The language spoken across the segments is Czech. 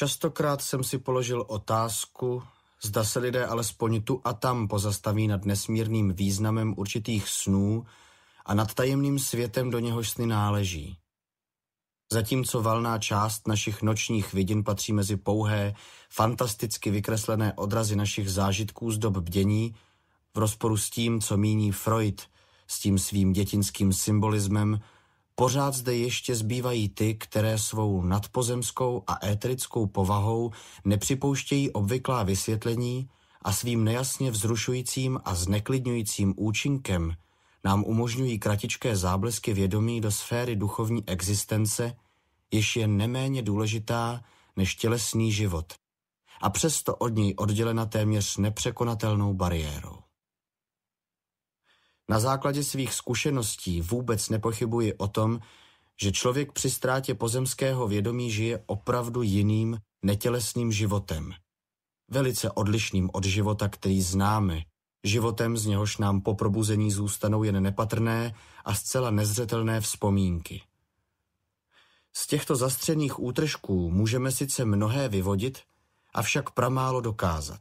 Častokrát jsem si položil otázku, zda se lidé alespoň tu a tam pozastaví nad nesmírným významem určitých snů a nad tajemným světem, do něhož sny náleží. Zatímco valná část našich nočních vidin patří mezi pouhé, fantasticky vykreslené odrazy našich zážitků z dob bdění, v rozporu s tím, co míní Freud, s tím svým dětinským symbolismem, Pořád zde ještě zbývají ty, které svou nadpozemskou a étrickou povahou nepřipouštějí obvyklá vysvětlení a svým nejasně vzrušujícím a zneklidňujícím účinkem nám umožňují kratičké záblesky vědomí do sféry duchovní existence, jež je neméně důležitá než tělesný život a přesto od něj oddělena téměř nepřekonatelnou bariérou. Na základě svých zkušeností vůbec nepochybuji o tom, že člověk při ztrátě pozemského vědomí žije opravdu jiným, netělesným životem. Velice odlišným od života, který známe, životem, z něhož nám po probuzení zůstanou jen nepatrné a zcela nezřetelné vzpomínky. Z těchto zastřených útržků můžeme sice mnohé vyvodit, avšak pramálo dokázat.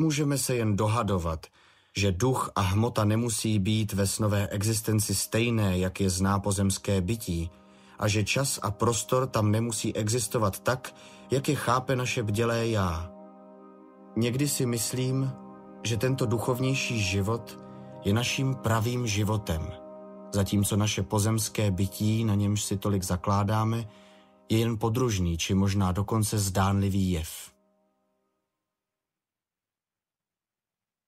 Můžeme se jen dohadovat – že duch a hmota nemusí být ve snové existenci stejné, jak je zná pozemské bytí, a že čas a prostor tam nemusí existovat tak, jak je chápe naše bdělé já. Někdy si myslím, že tento duchovnější život je naším pravým životem, zatímco naše pozemské bytí, na němž si tolik zakládáme, je jen podružný či možná dokonce zdánlivý jev.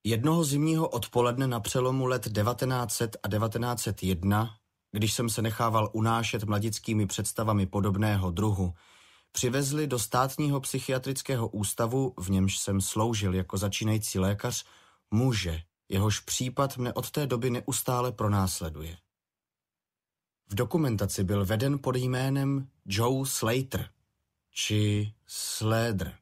Jednoho zimního odpoledne na přelomu let 1900 a 1901, když jsem se nechával unášet mladickými představami podobného druhu, přivezli do státního psychiatrického ústavu, v němž jsem sloužil jako začínající lékař, muže, jehož případ mne od té doby neustále pronásleduje. V dokumentaci byl veden pod jménem Joe Slater či Sledr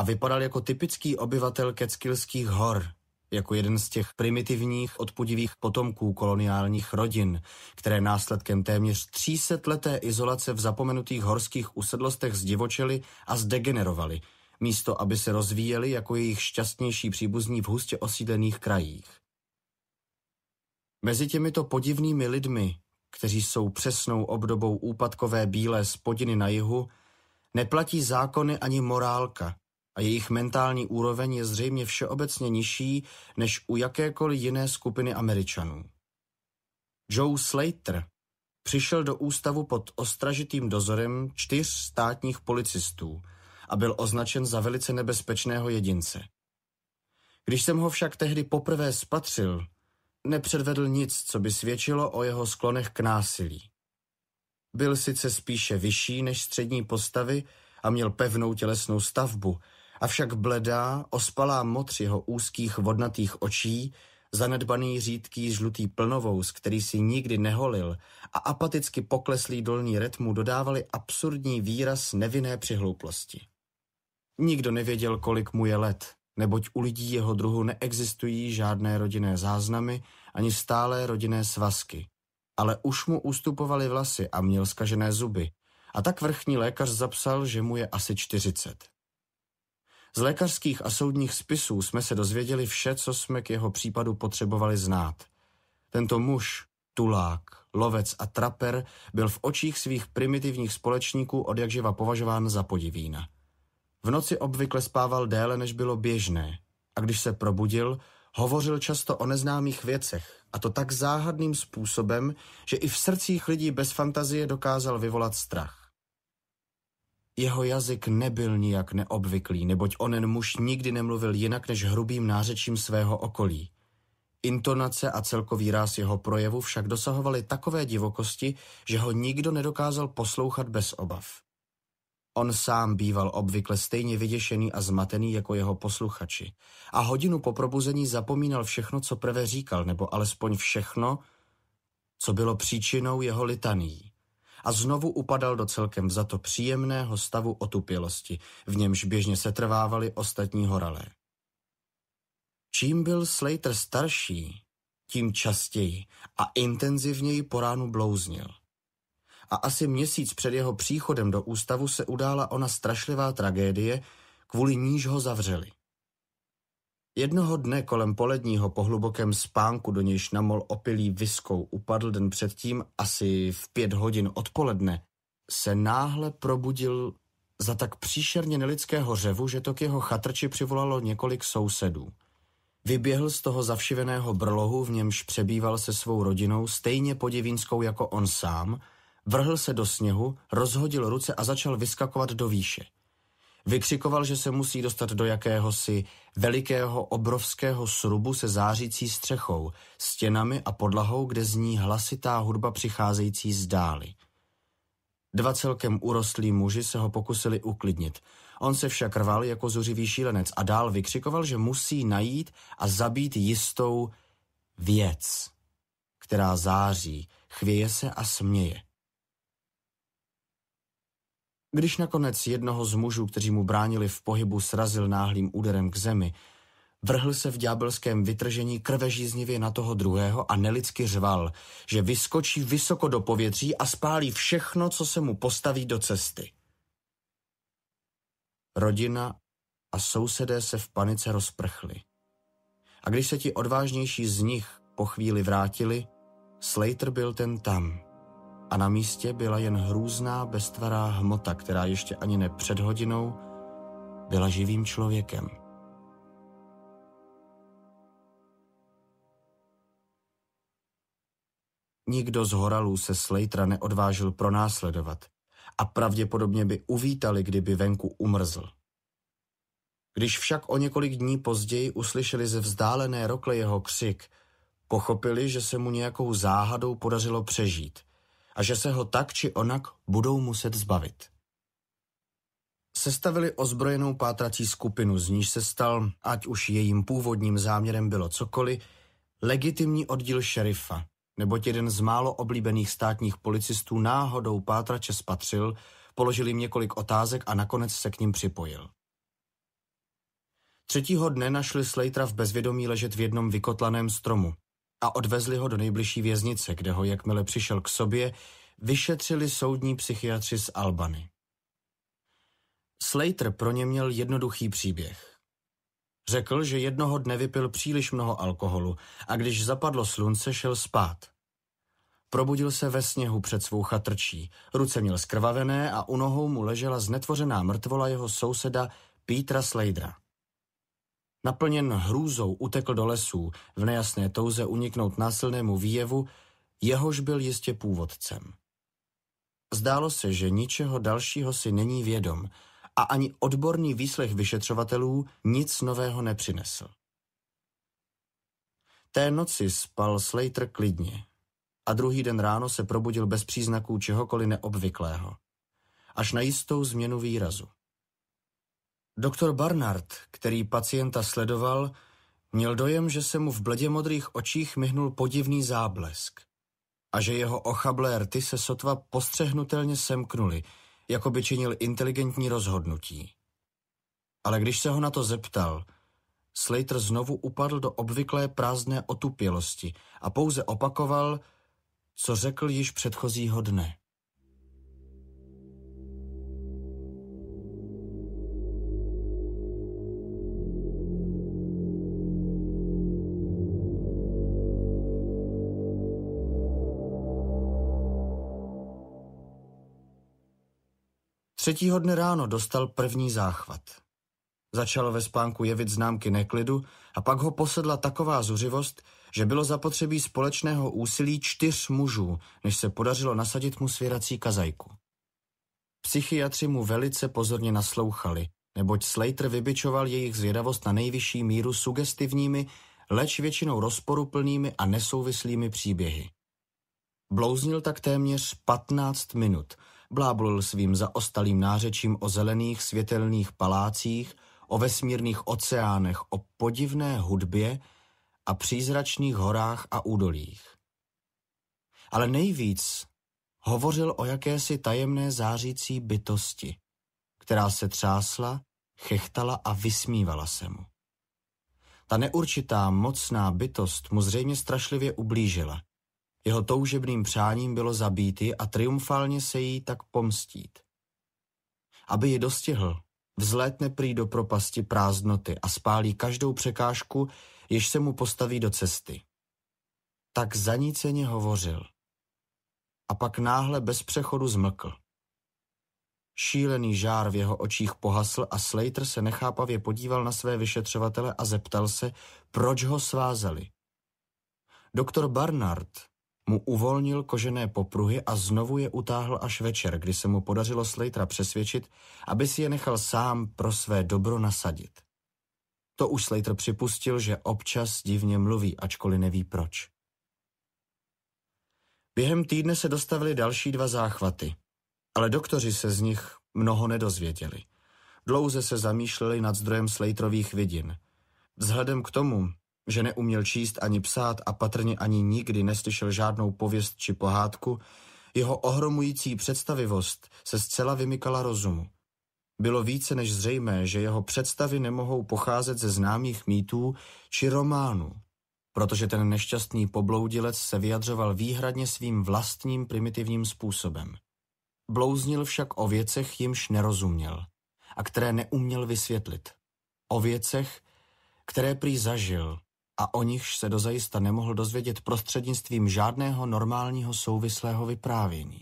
a vypadal jako typický obyvatel Keckilských hor, jako jeden z těch primitivních odpudivých potomků koloniálních rodin, které následkem téměř 300 leté izolace v zapomenutých horských usedlostech zdivočely a zdegenerovaly, místo aby se rozvíjeli jako jejich šťastnější příbuzní v hustě osídlených krajích. Mezi těmito podivnými lidmi, kteří jsou přesnou obdobou úpadkové bílé spodiny na jihu, neplatí zákony ani morálka, a jejich mentální úroveň je zřejmě všeobecně nižší než u jakékoliv jiné skupiny Američanů. Joe Slater přišel do ústavu pod ostražitým dozorem čtyř státních policistů a byl označen za velice nebezpečného jedince. Když jsem ho však tehdy poprvé spatřil, nepředvedl nic, co by svědčilo o jeho sklonech k násilí. Byl sice spíše vyšší než střední postavy a měl pevnou tělesnou stavbu, Avšak bledá, ospalá motř jeho úzkých vodnatých očí, zanedbaný řídký žlutý plnovous, který si nikdy neholil, a apaticky pokleslý dolní retmu dodávali absurdní výraz nevinné přihlouplosti. Nikdo nevěděl, kolik mu je let, neboť u lidí jeho druhu neexistují žádné rodinné záznamy ani stálé rodinné svazky. Ale už mu ustupovaly vlasy a měl skažené zuby. A tak vrchní lékař zapsal, že mu je asi 40. Z lékařských a soudních spisů jsme se dozvěděli vše, co jsme k jeho případu potřebovali znát. Tento muž, tulák, lovec a traper byl v očích svých primitivních společníků od jakživa považován za podivína. V noci obvykle spával déle, než bylo běžné a když se probudil, hovořil často o neznámých věcech a to tak záhadným způsobem, že i v srdcích lidí bez fantazie dokázal vyvolat strach. Jeho jazyk nebyl nijak neobvyklý, neboť onen muž nikdy nemluvil jinak než hrubým nářečím svého okolí. Intonace a celkový ráz jeho projevu však dosahovaly takové divokosti, že ho nikdo nedokázal poslouchat bez obav. On sám býval obvykle stejně vyděšený a zmatený jako jeho posluchači a hodinu po probuzení zapomínal všechno, co prvé říkal, nebo alespoň všechno, co bylo příčinou jeho litaní a znovu upadal do celkem za to příjemného stavu otupělosti, v němž běžně se trvávali ostatní horalé. Čím byl Slater starší, tím častěji a intenzivněji po ránu blouznil. A asi měsíc před jeho příchodem do ústavu se udála ona strašlivá tragédie, kvůli níž ho zavřeli. Jednoho dne kolem poledního po hlubokém spánku, do nějž namol opilý viskou upadl den předtím, asi v pět hodin odpoledne, se náhle probudil za tak příšerně nelidského řevu, že to k jeho chatrči přivolalo několik sousedů. Vyběhl z toho zavšiveného brlohu, v němž přebýval se svou rodinou, stejně podivínskou jako on sám, vrhl se do sněhu, rozhodil ruce a začal vyskakovat do výše – Vykřikoval, že se musí dostat do jakéhosi velikého obrovského srubu se zářící střechou, stěnami a podlahou, kde zní hlasitá hudba přicházející z dály. Dva celkem urostlí muži se ho pokusili uklidnit. On se však rval jako zuřivý šílenec a dál vykřikoval, že musí najít a zabít jistou věc, která září, chvěje se a směje. Když nakonec jednoho z mužů, kteří mu bránili v pohybu, srazil náhlým úderem k zemi, vrhl se v ďábelském vytržení krvežíznivě na toho druhého a nelidsky řval, že vyskočí vysoko do povětří a spálí všechno, co se mu postaví do cesty. Rodina a sousedé se v panice rozprchli. A když se ti odvážnější z nich po chvíli vrátili, Slater byl ten tam – a na místě byla jen hrůzná beztvará hmota, která ještě ani ne před hodinou byla živým člověkem. Nikdo z horalů se Slejtra neodvážil pronásledovat a pravděpodobně by uvítali, kdyby venku umrzl. Když však o několik dní později uslyšeli ze vzdálené rokle jeho křik, pochopili, že se mu nějakou záhadou podařilo přežít – a že se ho tak či onak budou muset zbavit. Sestavili ozbrojenou pátrací skupinu, z níž se stal, ať už jejím původním záměrem bylo cokoliv, legitimní oddíl šerifa, neboť jeden z málo oblíbených státních policistů náhodou pátrače spatřil, položil jim několik otázek a nakonec se k ním připojil. Třetího dne našli Slejtra v bezvědomí ležet v jednom vykotlaném stromu, a odvezli ho do nejbližší věznice, kde ho, jakmile přišel k sobě, vyšetřili soudní psychiatři z Albany. Slater pro ně měl jednoduchý příběh. Řekl, že jednoho dne vypil příliš mnoho alkoholu a když zapadlo slunce, šel spát. Probudil se ve sněhu před svou chatrčí, ruce měl skrvavené a u nohou mu ležela znetvořená mrtvola jeho souseda Petra Sladera. Naplněn hrůzou utekl do lesů, v nejasné touze uniknout násilnému výjevu, jehož byl jistě původcem. Zdálo se, že ničeho dalšího si není vědom a ani odborný výslech vyšetřovatelů nic nového nepřinesl. Té noci spal Slater klidně a druhý den ráno se probudil bez příznaků čehokoliv neobvyklého, až na jistou změnu výrazu. Doktor Barnard, který pacienta sledoval, měl dojem, že se mu v bledě modrých očích myhnul podivný záblesk a že jeho ochablé rty se sotva postřehnutelně semknuli, jako by činil inteligentní rozhodnutí. Ale když se ho na to zeptal, Slater znovu upadl do obvyklé prázdné otupělosti a pouze opakoval, co řekl již předchozího dne. Třetího dne ráno dostal první záchvat. Začal ve spánku jevit známky neklidu a pak ho posedla taková zuřivost, že bylo zapotřebí společného úsilí čtyř mužů, než se podařilo nasadit mu svěrací kazajku. Psychiatři mu velice pozorně naslouchali, neboť Slater vybičoval jejich zvědavost na nejvyšší míru sugestivními, leč většinou rozporuplnými a nesouvislými příběhy. Blouznil tak téměř 15 minut – blábolil svým zaostalým nářečím o zelených světelných palácích, o vesmírných oceánech, o podivné hudbě a přízračných horách a údolích. Ale nejvíc hovořil o jakési tajemné zářící bytosti, která se třásla, chechtala a vysmívala se mu. Ta neurčitá, mocná bytost mu zřejmě strašlivě ublížila – jeho toužebným přáním bylo ji a triumfálně se jí tak pomstít. Aby ji dostihl, vzlétne prý do propasti prázdnoty a spálí každou překážku, jež se mu postaví do cesty. Tak zaníceně hovořil. A pak náhle bez přechodu zmlkl. Šílený žár v jeho očích pohasl a Slater se nechápavě podíval na své vyšetřovatele a zeptal se, proč ho svázali. Doktor Barnard mu uvolnil kožené popruhy a znovu je utáhl až večer, kdy se mu podařilo Slejtra přesvědčit, aby si je nechal sám pro své dobro nasadit. To už Slater připustil, že občas divně mluví, ačkoliv neví proč. Během týdne se dostavili další dva záchvaty, ale doktoři se z nich mnoho nedozvěděli. Dlouze se zamýšleli nad zdrojem Slaterových vidin. Vzhledem k tomu, že neuměl číst ani psát a patrně ani nikdy neslyšel žádnou pověst či pohádku, jeho ohromující představivost se zcela vymykala rozumu. Bylo více než zřejmé, že jeho představy nemohou pocházet ze známých mýtů či románů, protože ten nešťastný pobloudilec se vyjadřoval výhradně svým vlastním primitivním způsobem. Blouznil však o věcech, jimž nerozuměl a které neuměl vysvětlit. O věcech, které prý zažil, a o nichž se dozajista nemohl dozvědět prostřednictvím žádného normálního souvislého vyprávění.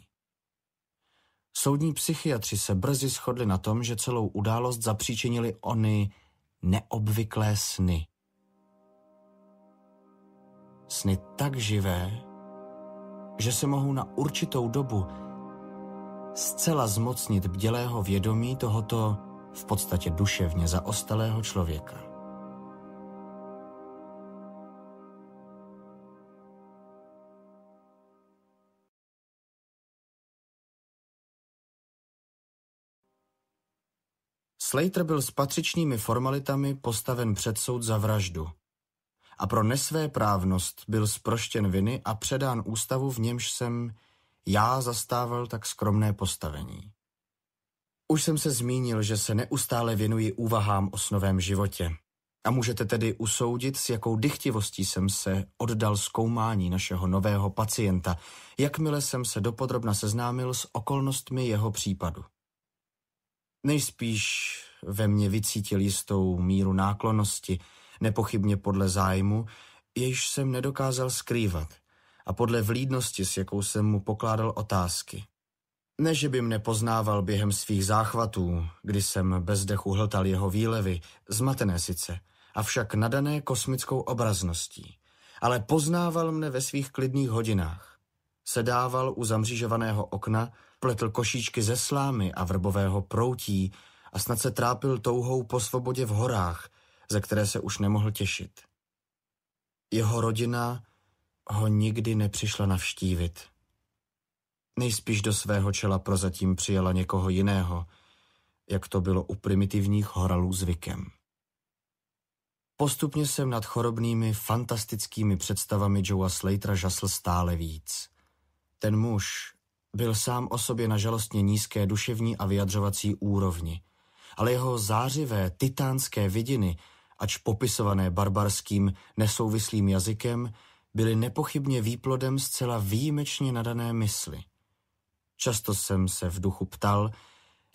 Soudní psychiatři se brzy shodli na tom, že celou událost zapříčinili ony neobvyklé sny. Sny tak živé, že se mohou na určitou dobu zcela zmocnit bdělého vědomí tohoto v podstatě duševně zaostalého člověka. Slater byl s patřičnými formalitami postaven před soud za vraždu a pro právnost byl sproštěn viny a předán ústavu, v němž jsem já zastával tak skromné postavení. Už jsem se zmínil, že se neustále věnuji úvahám o snovém životě. A můžete tedy usoudit, s jakou dychtivostí jsem se oddal zkoumání našeho nového pacienta, jakmile jsem se dopodrobna seznámil s okolnostmi jeho případu. Nejspíš ve mně vycítil jistou míru náklonosti, nepochybně podle zájmu, jejž jsem nedokázal skrývat a podle vlídnosti, s jakou jsem mu pokládal otázky. Ne, že by mne poznával během svých záchvatů, kdy jsem bez dechu hltal jeho výlevy, zmatené sice, avšak nadané kosmickou obrazností, ale poznával mne ve svých klidných hodinách. Sedával u zamřížovaného okna, Pletl košíčky ze slámy a vrbového proutí a snad se trápil touhou po svobodě v horách, ze které se už nemohl těšit. Jeho rodina ho nikdy nepřišla navštívit. Nejspíš do svého čela prozatím přijela někoho jiného, jak to bylo u primitivních horalů zvykem. Postupně jsem nad chorobnými, fantastickými představami Joea Slatera žasl stále víc. Ten muž, byl sám o sobě na žalostně nízké duševní a vyjadřovací úrovni, ale jeho zářivé titánské vidiny, ač popisované barbarským nesouvislým jazykem, byly nepochybně výplodem zcela výjimečně nadané mysli. Často jsem se v duchu ptal,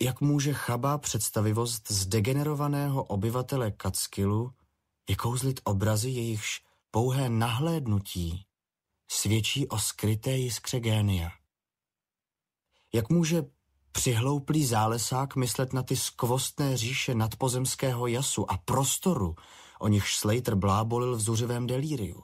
jak může chabá představivost zdegenerovaného obyvatele Kackilu vykouzlit obrazy jejichž pouhé nahlédnutí svědčí o skryté jiskře génia. Jak může přihlouplý zálesák myslet na ty skvostné říše nadpozemského jasu a prostoru, o nichž Slater blábolil v zuřivém delíriu?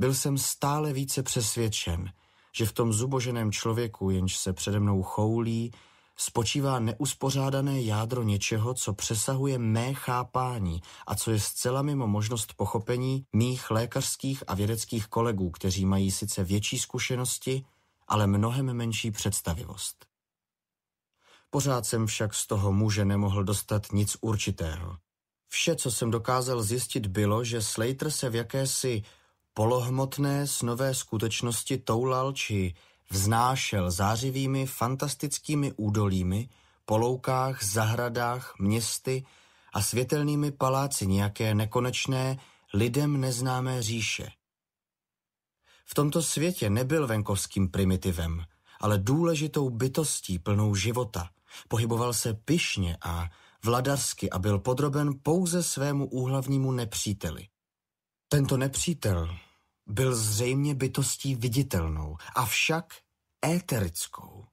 Byl jsem stále více přesvědčen, že v tom zuboženém člověku, jenž se přede mnou choulí, spočívá neuspořádané jádro něčeho, co přesahuje mé chápání a co je zcela mimo možnost pochopení mých lékařských a vědeckých kolegů, kteří mají sice větší zkušenosti, ale mnohem menší představivost. Pořád jsem však z toho muže nemohl dostat nic určitého. Vše, co jsem dokázal zjistit, bylo, že Slater se v jakési polohmotné snové skutečnosti toulal či vznášel zářivými fantastickými údolími, poloukách, zahradách, městy a světelnými paláci nějaké nekonečné, lidem neznámé říše. V tomto světě nebyl venkovským primitivem, ale důležitou bytostí plnou života. Pohyboval se pyšně a vladarsky a byl podroben pouze svému úhlavnímu nepříteli. Tento nepřítel byl zřejmě bytostí viditelnou, avšak éterickou.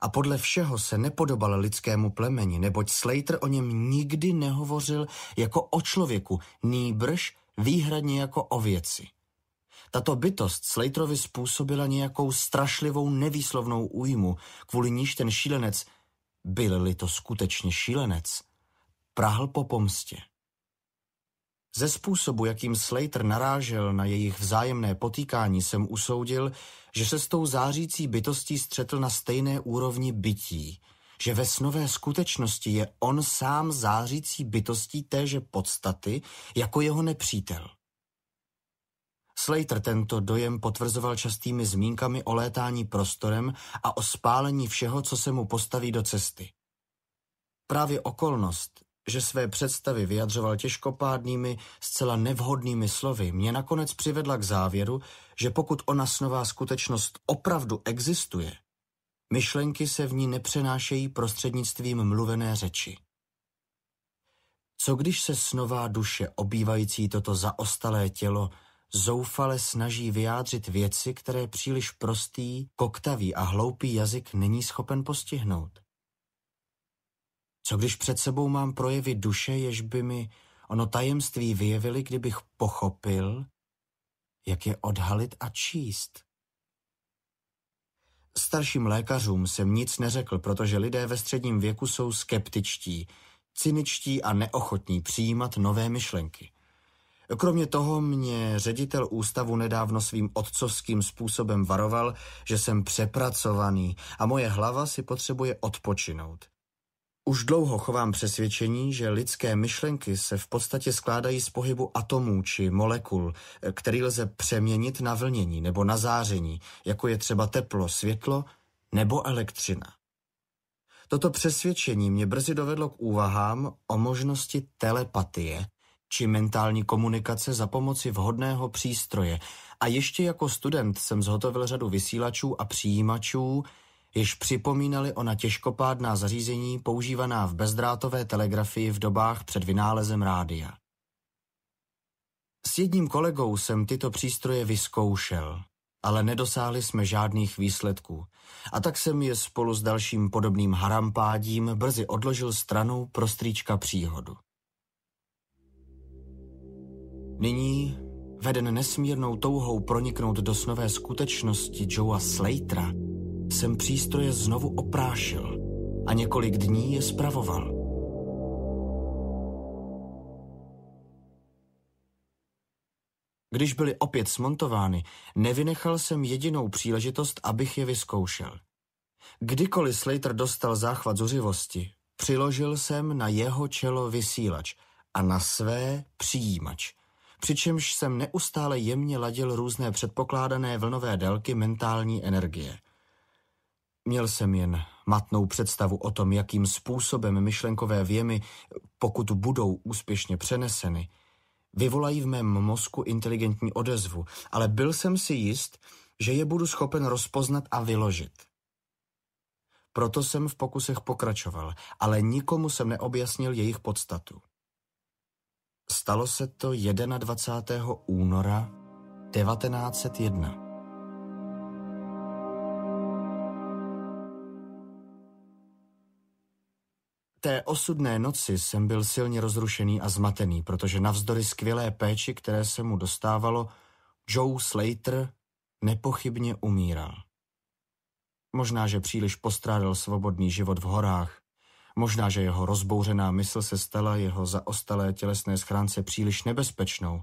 A podle všeho se nepodobal lidskému plemeni, neboť Slater o něm nikdy nehovořil jako o člověku, nýbrž výhradně jako o věci. Tato bytost Slaterovi způsobila nějakou strašlivou nevýslovnou újmu, kvůli níž ten šílenec, byl-li to skutečně šílenec, prahl po pomstě. Ze způsobu, jakým Slater narážel na jejich vzájemné potýkání, jsem usoudil, že se s tou zářící bytostí střetl na stejné úrovni bytí, že ve snové skutečnosti je on sám zářící bytostí téže podstaty jako jeho nepřítel. Slater tento dojem potvrzoval častými zmínkami o létání prostorem a o spálení všeho, co se mu postaví do cesty. Právě okolnost, že své představy vyjadřoval těžkopádnými, zcela nevhodnými slovy, mě nakonec přivedla k závěru, že pokud ona snová skutečnost opravdu existuje, myšlenky se v ní nepřenášejí prostřednictvím mluvené řeči. Co když se snová duše obývající toto zaostalé tělo zoufale snaží vyjádřit věci, které příliš prostý, koktavý a hloupý jazyk není schopen postihnout. Co když před sebou mám projevy duše, jež by mi ono tajemství vyjevili, kdybych pochopil, jak je odhalit a číst? Starším lékařům jsem nic neřekl, protože lidé ve středním věku jsou skeptičtí, cyničtí a neochotní přijímat nové myšlenky. Kromě toho mě ředitel ústavu nedávno svým otcovským způsobem varoval, že jsem přepracovaný a moje hlava si potřebuje odpočinout. Už dlouho chovám přesvědčení, že lidské myšlenky se v podstatě skládají z pohybu atomů či molekul, který lze přeměnit na vlnění nebo na záření, jako je třeba teplo, světlo nebo elektřina. Toto přesvědčení mě brzy dovedlo k úvahám o možnosti telepatie – či mentální komunikace za pomoci vhodného přístroje. A ještě jako student jsem zhotovil řadu vysílačů a přijímačů, jež připomínali ona těžkopádná zařízení používaná v bezdrátové telegrafii v dobách před vynálezem rádia. S jedním kolegou jsem tyto přístroje vyzkoušel, ale nedosáhli jsme žádných výsledků. A tak jsem je spolu s dalším podobným harampádím brzy odložil stranou pro příhodu. Nyní, veden nesmírnou touhou proniknout do snové skutečnosti Joea Slatera, jsem přístroje znovu oprášil a několik dní je spravoval. Když byly opět smontovány, nevynechal jsem jedinou příležitost, abych je vyzkoušel. Kdykoliv Slater dostal záchvat zuřivosti, přiložil jsem na jeho čelo vysílač a na své přijímač – přičemž jsem neustále jemně ladil různé předpokládané vlnové délky mentální energie. Měl jsem jen matnou představu o tom, jakým způsobem myšlenkové věmy, pokud budou úspěšně přeneseny, vyvolají v mém mozku inteligentní odezvu, ale byl jsem si jist, že je budu schopen rozpoznat a vyložit. Proto jsem v pokusech pokračoval, ale nikomu jsem neobjasnil jejich podstatu. Stalo se to 21. února 1901. Té osudné noci jsem byl silně rozrušený a zmatený, protože navzdory skvělé péči, které se mu dostávalo, Joe Slater nepochybně umíral. Možná, že příliš postrádal svobodný život v horách, Možná, že jeho rozbouřená mysl se stala jeho zaostalé tělesné schránce příliš nebezpečnou.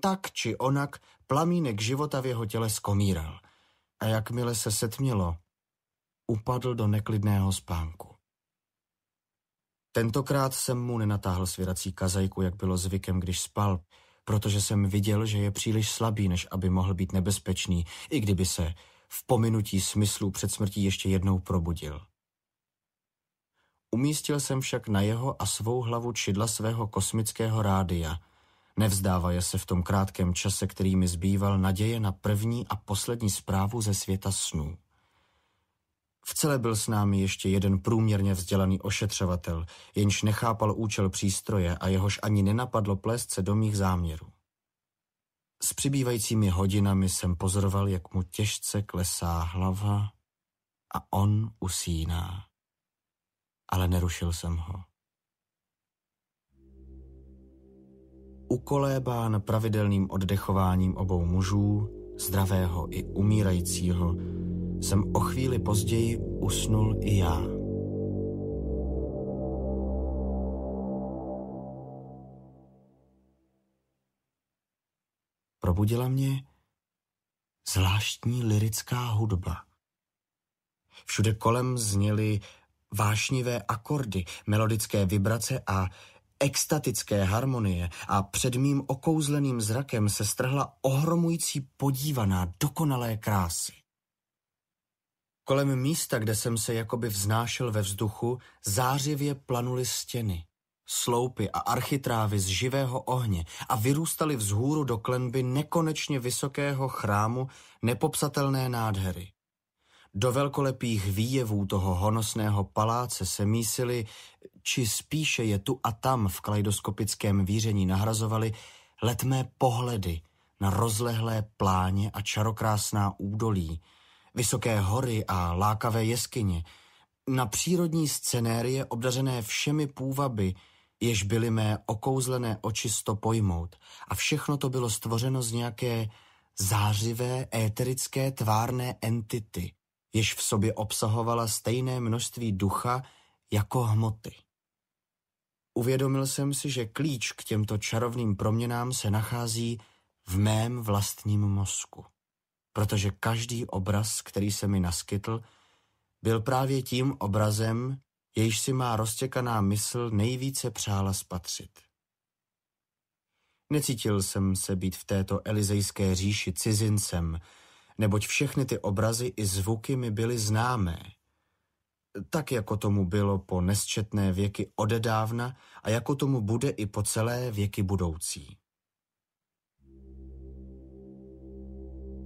Tak či onak plamínek života v jeho těle skomíral. A jakmile se setmělo, upadl do neklidného spánku. Tentokrát jsem mu nenatáhl svěrací kazajku, jak bylo zvykem, když spal, protože jsem viděl, že je příliš slabý, než aby mohl být nebezpečný, i kdyby se v pominutí smyslu před smrtí ještě jednou probudil. Umístil jsem však na jeho a svou hlavu čidla svého kosmického rádia. Nevzdávaje se v tom krátkém čase, který mi zbýval, naděje na první a poslední zprávu ze světa snů. V celé byl s námi ještě jeden průměrně vzdělaný ošetřovatel, jenž nechápal účel přístroje a jehož ani nenapadlo plést se do mých záměrů. S přibývajícími hodinami jsem pozoroval, jak mu těžce klesá hlava a on usíná ale nerušil jsem ho. Ukolébán pravidelným oddechováním obou mužů, zdravého i umírajícího, jsem o chvíli později usnul i já. Probudila mě zvláštní lirická hudba. Všude kolem zněly vášnivé akordy, melodické vibrace a extatické harmonie a před mým okouzleným zrakem se strhla ohromující podívaná dokonalé krásy. Kolem místa, kde jsem se jakoby vznášel ve vzduchu, zářivě planuly stěny, sloupy a architrávy z živého ohně a vyrůstaly vzhůru do klenby nekonečně vysokého chrámu nepopsatelné nádhery. Do velkolepých výjevů toho honosného paláce se mísily, či spíše je tu a tam v kaleidoskopickém víření nahrazovaly letmé pohledy na rozlehlé pláně a čarokrásná údolí, vysoké hory a lákavé jeskyně, na přírodní scenérie obdařené všemi půvaby, jež byly mé okouzlené oči sto pojmout a všechno to bylo stvořeno z nějaké zářivé, éterické, tvárné entity – jež v sobě obsahovala stejné množství ducha jako hmoty. Uvědomil jsem si, že klíč k těmto čarovným proměnám se nachází v mém vlastním mozku, protože každý obraz, který se mi naskytl, byl právě tím obrazem, jejž si má roztěkaná mysl nejvíce přála spatřit. Necítil jsem se být v této elizejské říši cizincem, neboť všechny ty obrazy i zvuky mi byly známé. Tak jako tomu bylo po nesčetné věky odedávna a jako tomu bude i po celé věky budoucí.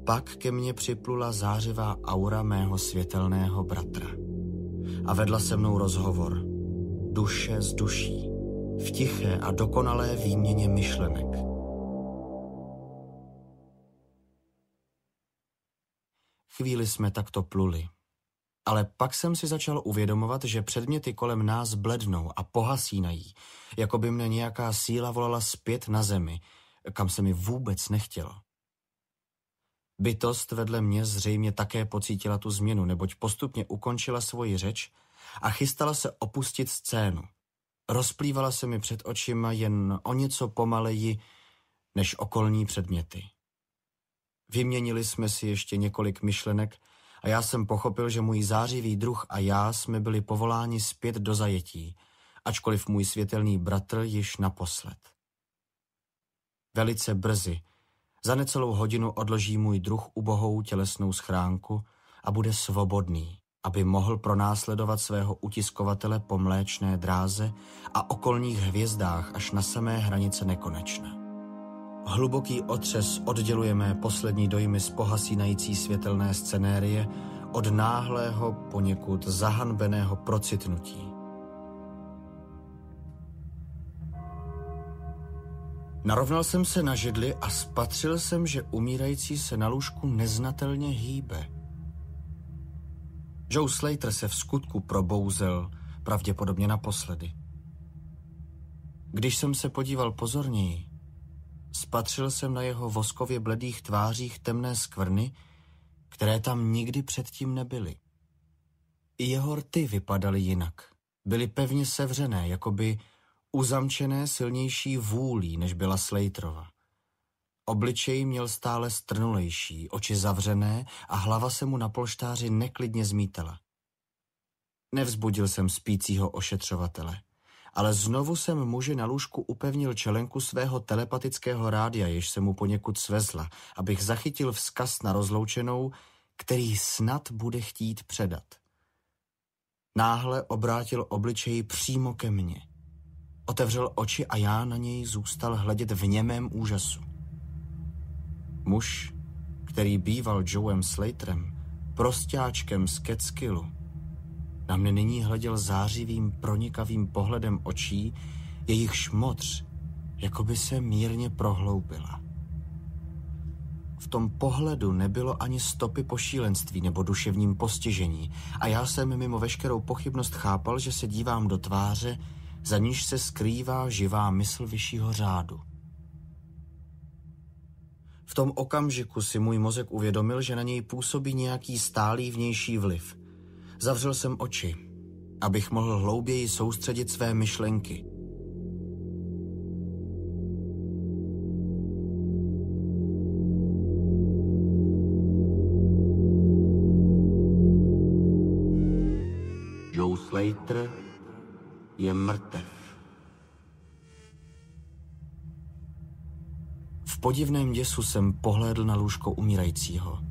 Pak ke mně připlula zářivá aura mého světelného bratra. A vedla se mnou rozhovor. Duše s duší. V tiché a dokonalé výměně myšlenek. Chvíli jsme takto pluli. Ale pak jsem si začal uvědomovat, že předměty kolem nás blednou a pohasínají, jako by mne nějaká síla volala zpět na zemi, kam se mi vůbec nechtělo. Bytost vedle mě zřejmě také pocítila tu změnu, neboť postupně ukončila svoji řeč a chystala se opustit scénu. Rozplývala se mi před očima jen o něco pomaleji než okolní předměty. Vyměnili jsme si ještě několik myšlenek a já jsem pochopil, že můj zářivý druh a já jsme byli povoláni zpět do zajetí, ačkoliv můj světelný bratr již naposled. Velice brzy, za necelou hodinu odloží můj druh ubohou tělesnou schránku a bude svobodný, aby mohl pronásledovat svého utiskovatele po mléčné dráze a okolních hvězdách až na samé hranice nekonečna. Hluboký otřes odděluje mé poslední dojmy z pohasínající světelné scenérie od náhlého, poněkud zahanbeného procitnutí. Narovnal jsem se na židli a spatřil jsem, že umírající se na lůžku neznatelně hýbe. Joe Slater se v skutku probouzel, pravděpodobně naposledy. Když jsem se podíval pozorněji, Spatřil jsem na jeho voskově bledých tvářích temné skvrny, které tam nikdy předtím nebyly. I jeho rty vypadaly jinak. Byly pevně sevřené, jako by uzamčené silnější vůlí, než byla Slejtrova. Obličej měl stále strnulejší, oči zavřené a hlava se mu na polštáři neklidně zmítala. Nevzbudil jsem spícího ošetřovatele ale znovu jsem muži na lůžku upevnil čelenku svého telepatického rádia, jež se mu poněkud svezla, abych zachytil vzkaz na rozloučenou, který snad bude chtít předat. Náhle obrátil obličej přímo ke mně. Otevřel oči a já na něj zůstal hledět v němém úžasu. Muž, který býval Joem Slaterem, prostáčkem z Catskillu, na mne nyní hleděl zářivým, pronikavým pohledem očí, jejich šmotř jako by se mírně prohloubila. V tom pohledu nebylo ani stopy pošílenství nebo duševním postižení a já jsem mimo veškerou pochybnost chápal, že se dívám do tváře, za níž se skrývá živá mysl vyššího řádu. V tom okamžiku si můj mozek uvědomil, že na něj působí nějaký stálý vnější vliv – Zavřel jsem oči, abych mohl hlouběji soustředit své myšlenky. Joe Slater je mrtev. V podivném děsu jsem pohlédl na lůžko umírajícího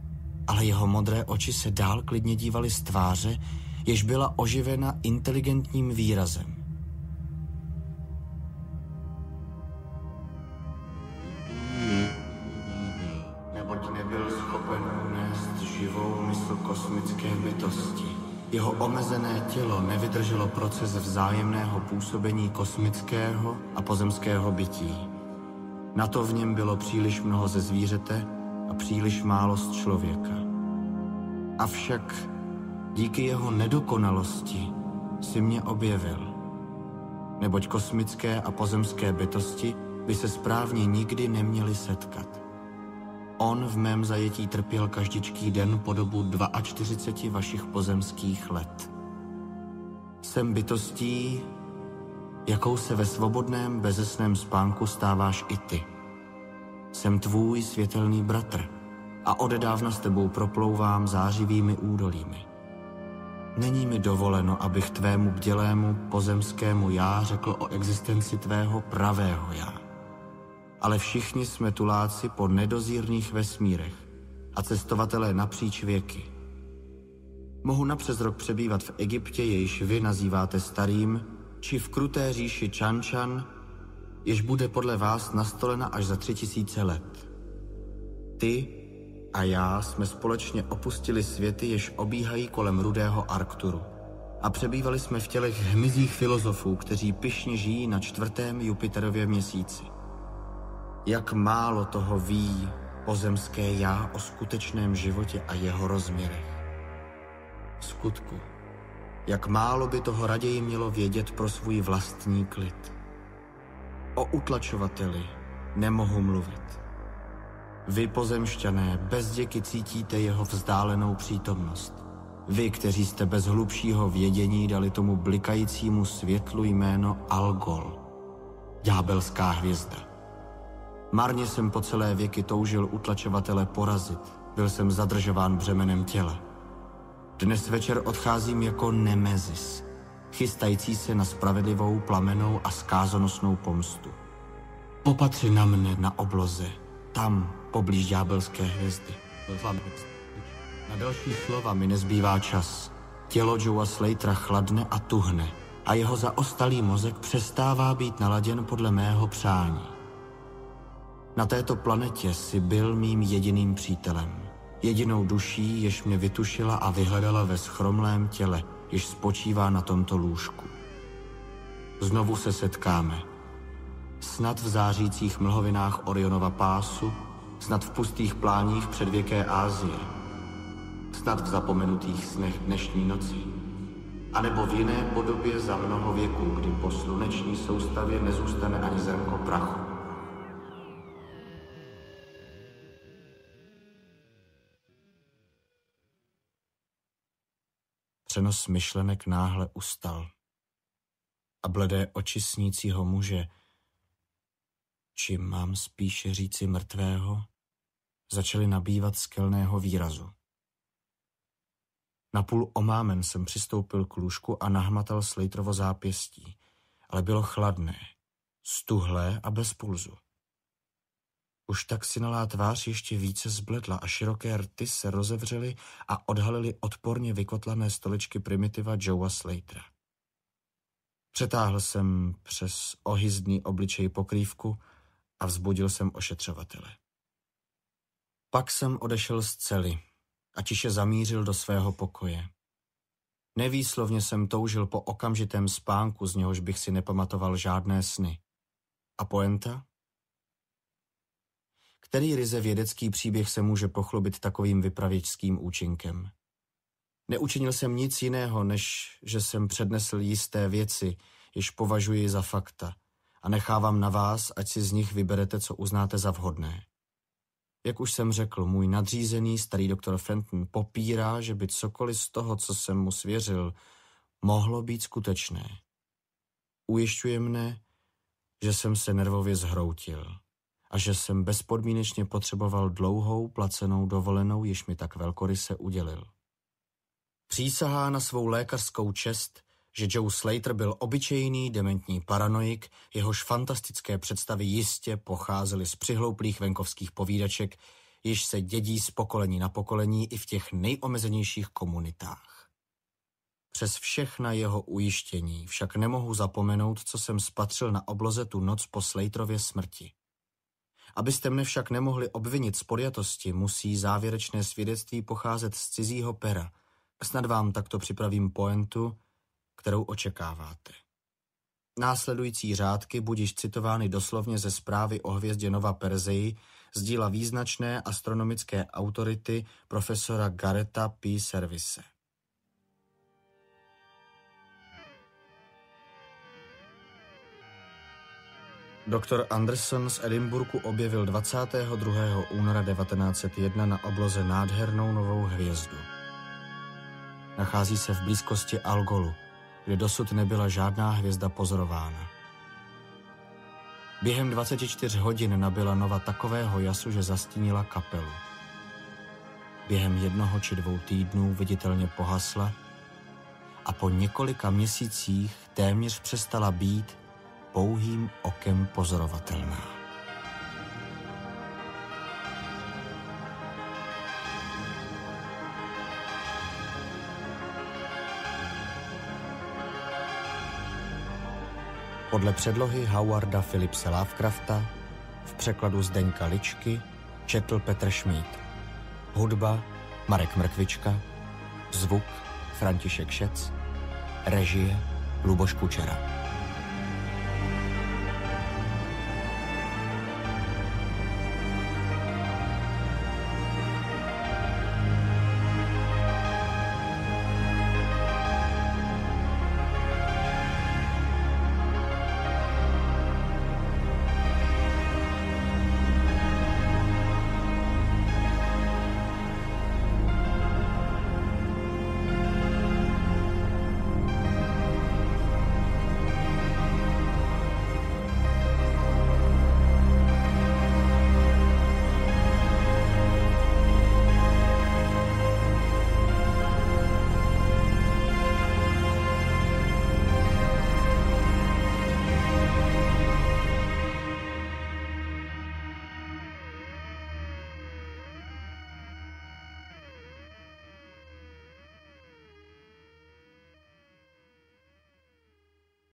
ale jeho modré oči se dál klidně dívaly z tváře, jež byla oživena inteligentním výrazem. Neboť nebyl schopen unést živou mysl kosmické bytosti. Jeho omezené tělo nevydrželo proces vzájemného působení kosmického a pozemského bytí. Na to v něm bylo příliš mnoho ze zvířete, a příliš málost člověka. Avšak díky jeho nedokonalosti si mě objevil. Neboť kosmické a pozemské bytosti by se správně nikdy neměly setkat. On v mém zajetí trpěl každičký den po dobu 42 vašich pozemských let. Jsem bytostí, jakou se ve svobodném, bezesném spánku stáváš i ty – jsem tvůj světelný bratr a odedávna s tebou proplouvám zářivými údolími. Není mi dovoleno, abych tvému bdělému pozemskému já řekl o existenci tvého pravého já. Ale všichni jsme tuláci po nedozírných vesmírech a cestovatelé napříč věky. Mohu napřes rok přebývat v Egyptě, jejíž vy nazýváte starým, či v kruté říši Čančan, jež bude podle vás nastolena až za tři tisíce let. Ty a já jsme společně opustili světy, jež obíhají kolem rudého Arkturu a přebývali jsme v tělech hmyzích filozofů, kteří pyšně žijí na čtvrtém Jupiterově měsíci. Jak málo toho ví pozemské já o skutečném životě a jeho rozměrech. V skutku, jak málo by toho raději mělo vědět pro svůj vlastní klid. O utlačovateli nemohu mluvit. Vy, pozemšťané, děky cítíte jeho vzdálenou přítomnost. Vy, kteří jste bez hlubšího vědění dali tomu blikajícímu světlu jméno Algol, ďábelská hvězda. Marně jsem po celé věky toužil utlačovatele porazit, byl jsem zadržován břemenem těla. Dnes večer odcházím jako Nemezis, chystající se na spravedlivou, plamenou a skázonosnou pomstu. Popatři na mne na obloze, tam, poblíž ďábelské hvězdy. Na další slova mi nezbývá čas. Tělo Joea Slatera chladne a tuhne a jeho zaostalý mozek přestává být naladěn podle mého přání. Na této planetě si byl mým jediným přítelem. Jedinou duší, jež mě vytušila a vyhledala ve schromlém těle, již spočívá na tomto lůžku. Znovu se setkáme. Snad v zářících mlhovinách Orionova pásu, snad v pustých pláních předvěké Ázie, snad v zapomenutých snech dnešní noci, anebo v jiné podobě za mnoho věků, kdy po sluneční soustavě nezůstane ani zrnko prachu. Přenos myšlenek náhle ustal. A bledé oči snícího muže, či mám spíše říci mrtvého, začaly nabývat skelného výrazu. Napůl omámen jsem přistoupil k lůžku a nahmatal slejtrovo zápěstí, ale bylo chladné, stuhlé a bez pulzu. Už tak synalá tvář ještě více zbledla a široké rty se rozevřely a odhalily odporně vykotlané stoličky primitiva Joea Slatera. Přetáhl jsem přes ohyzdný obličej pokrývku a vzbudil jsem ošetřovatele. Pak jsem odešel z cely a tiše zamířil do svého pokoje. Nevýslovně jsem toužil po okamžitém spánku, z něhož bych si nepamatoval žádné sny. A poenta? Který ryze vědecký příběh se může pochlubit takovým vypravěčským účinkem? Neučinil jsem nic jiného, než že jsem přednesl jisté věci, jež považuji za fakta, a nechávám na vás, ať si z nich vyberete, co uznáte za vhodné. Jak už jsem řekl, můj nadřízený starý doktor Fenton popírá, že by cokoliv z toho, co jsem mu svěřil, mohlo být skutečné. Ujišťuje mne, že jsem se nervově zhroutil a že jsem bezpodmínečně potřeboval dlouhou placenou dovolenou, jež mi tak velkoryse udělil. Přísahá na svou lékařskou čest, že Joe Slater byl obyčejný dementní paranoik, jehož fantastické představy jistě pocházely z přihlouplých venkovských povídaček, již se dědí z pokolení na pokolení i v těch nejomezenějších komunitách. Přes všechna jeho ujištění však nemohu zapomenout, co jsem spatřil na obloze tu noc po Slaterově smrti. Abyste mne však nemohli obvinit z podjatosti, musí závěrečné svědectví pocházet z cizího pera. Snad vám takto připravím poentu, kterou očekáváte. Následující řádky, budiž citovány doslovně ze zprávy o hvězdě Nova Perzeji, z díla význačné astronomické autority profesora Gareta P. Servise. Doktor Anderson z Edinburgu objevil 22. února 1901 na obloze nádhernou novou hvězdu. Nachází se v blízkosti Algolu, kde dosud nebyla žádná hvězda pozorována. Během 24 hodin nabyla nova takového jasu, že zastínila kapelu. Během jednoho či dvou týdnů viditelně pohasla a po několika měsících téměř přestala být pouhým okem pozorovatelná. Podle předlohy Howarda Philipse Lovecrafta v překladu Zdeňka Ličky četl Petr Šmít. Hudba Marek Mrkvička, zvuk František Šec, režie Luboš Kučera.